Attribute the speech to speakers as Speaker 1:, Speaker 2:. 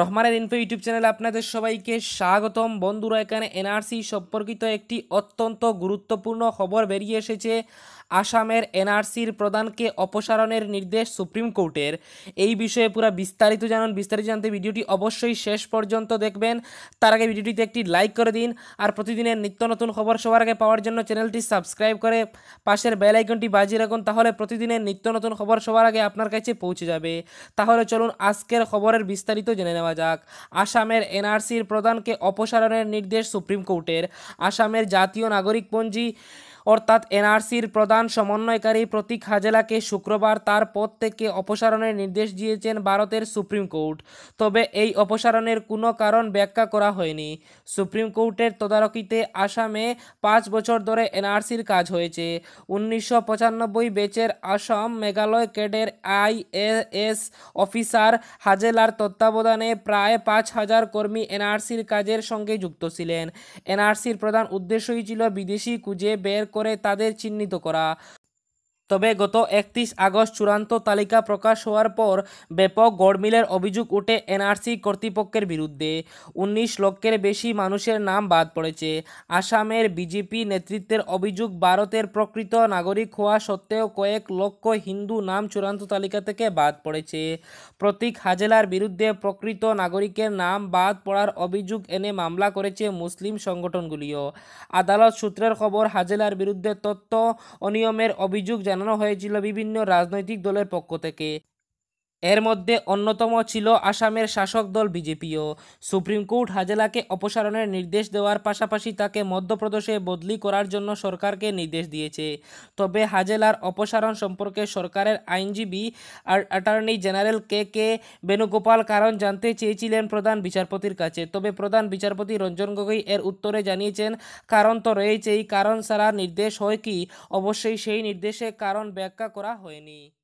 Speaker 1: রহমানের info YouTube চ্যানেলে আপনাদের সবাইকে স্বাগতম বন্ধুরা এখানে এনআরসি সম্পর্কিত একটি অত্যন্ত গুরুত্বপূর্ণ খবর বেরিয়ে এসেছে আসামের এনআরসির প্রদানকে অপসারণের নির্দেশ সুপ্রিম কোর্টের এই বিষয়ে পুরো বিস্তারিত জানুন বিস্তারিত জানতে ভিডিওটি অবশ্যই শেষ পর্যন্ত দেখবেন তার আগে ভিডিওটিতে একটি লাইক করে দিন আর প্রতিদিনের নিত্য নতুন খবর সবার আগে পাওয়ার জন্য চ্যানেলটি সাবস্ক্রাইব করে পাশের বেল আইকনটি বাজিয়ে রাখুন তাহলে প্রতিদিনের নিত্য নতুন খবর সবার আগে আপনার কাছে পৌঁছে যাবে তাহলে চলুন আজকের খবরের বিস্তারিত জেনে নেওয়া যাক আসামের এনআরসির প্রধানকে অপসারণের নির্দেশ সুপ্রিম কোর্টের আসামের জাতীয় নাগরিকপঞ্জি অর্থাৎ এনআরসির প্রধান সমন্বয়কারী প্রতীক হাজেলাকে শুক্রবার তার পদ থেকে অপসারণের নির্দেশ দিয়েছেন ভারতের সুপ্রিম কোর্ট তবে এই অপসারণের কোনো কারণ ব্যাখ্যা করা হয়নি সুপ্রিম কোর্টের তদারকিতে আসামে পাঁচ বছর ধরে এনআরসির কাজ হয়েছে উনিশশো বেচের আসাম মেঘালয় কেডের আইএএস অফিসার হাজেলার তত্ত্বাবধানে প্রায় পাঁচ হাজার কর্মী এনআরসির কাজের সঙ্গে যুক্ত ছিলেন এনআরসির প্রধান উদ্দেশ্যই ছিল বিদেশি কুজে বের করে তাদের চিহ্নিত করা তবে গত একত্রিশ আগস্ট চূড়ান্ত তালিকা প্রকাশ হওয়ার পর ব্যাপক গড়মিলের অভিযোগ উঠে এনআরসি কর্তৃপক্ষের বিরুদ্ধে উনিশ লক্ষের বেশি মানুষের নাম বাদ পড়েছে আসামের বিজেপি নেতৃত্বের অভিযোগ ভারতের প্রকৃত নাগরিক হওয়া সত্ত্বেও কয়েক লক্ষ হিন্দু নাম চূড়ান্ত তালিকা থেকে বাদ পড়েছে প্রতীক হাজেলার বিরুদ্ধে প্রকৃত নাগরিকের নাম বাদ পড়ার অভিযোগ এনে মামলা করেছে মুসলিম সংগঠনগুলিও আদালত সূত্রের খবর হাজেলার বিরুদ্ধে তথ্য অনিয়মের অভিযোগ জানানো হয়েছিল বিভিন্ন রাজনৈতিক দলের পক্ষ থেকে এর মধ্যে অন্যতম ছিল আসামের শাসক দল বিজেপিও সুপ্রিম কোর্ট হাজেলাকে অপসারণের নির্দেশ দেওয়ার পাশাপাশি তাকে মধ্যপ্রদেশে বদলি করার জন্য সরকারকে নির্দেশ দিয়েছে তবে হাজেলার অপসারণ সম্পর্কে সরকারের আইনজীবী আর attorney general K K Venugopal কারণ জানতে চেয়েছিলেন প্রধান বিচারপতির কাছে তবে প্রধান বিচারপতি রঞ্জন গগৈ এর উত্তরে জানিয়েছেন কারণ তো রয়েছেই কারণ ছাড়া নির্দেশ হয় কি অবশ্যই সেই নির্দেশে কারণ ব্যাখ্যা করা হয়নি